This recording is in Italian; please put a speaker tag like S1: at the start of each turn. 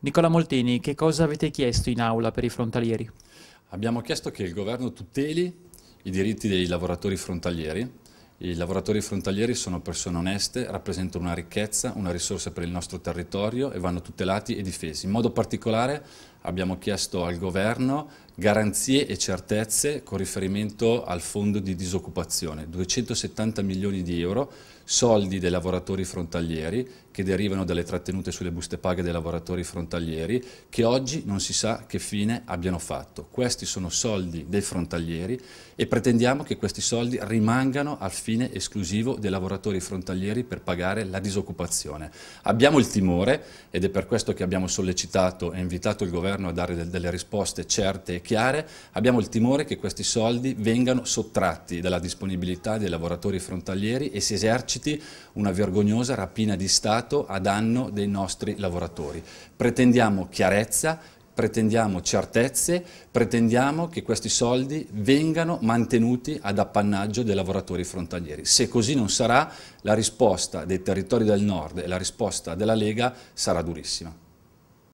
S1: Nicola Molteni, che cosa avete chiesto in aula per i frontalieri? Abbiamo chiesto che il governo tuteli i diritti dei lavoratori frontalieri. I lavoratori frontalieri sono persone oneste, rappresentano una ricchezza, una risorsa per il nostro territorio e vanno tutelati e difesi. In modo particolare abbiamo chiesto al governo garanzie e certezze con riferimento al fondo di disoccupazione, 270 milioni di euro, soldi dei lavoratori frontalieri che derivano dalle trattenute sulle buste paghe dei lavoratori frontalieri che oggi non si sa che fine abbiano fatto. Questi sono soldi dei frontalieri e pretendiamo che questi soldi rimangano al fine esclusivo dei lavoratori frontalieri per pagare la disoccupazione. Abbiamo il timore ed è per questo che abbiamo sollecitato e invitato il governo governo a dare del, delle risposte certe e chiare, abbiamo il timore che questi soldi vengano sottratti dalla disponibilità dei lavoratori frontalieri e si eserciti una vergognosa rapina di Stato a danno dei nostri lavoratori. Pretendiamo chiarezza, pretendiamo certezze, pretendiamo che questi soldi vengano mantenuti ad appannaggio dei lavoratori frontalieri. Se così non sarà, la risposta dei territori del nord e la risposta della Lega sarà durissima.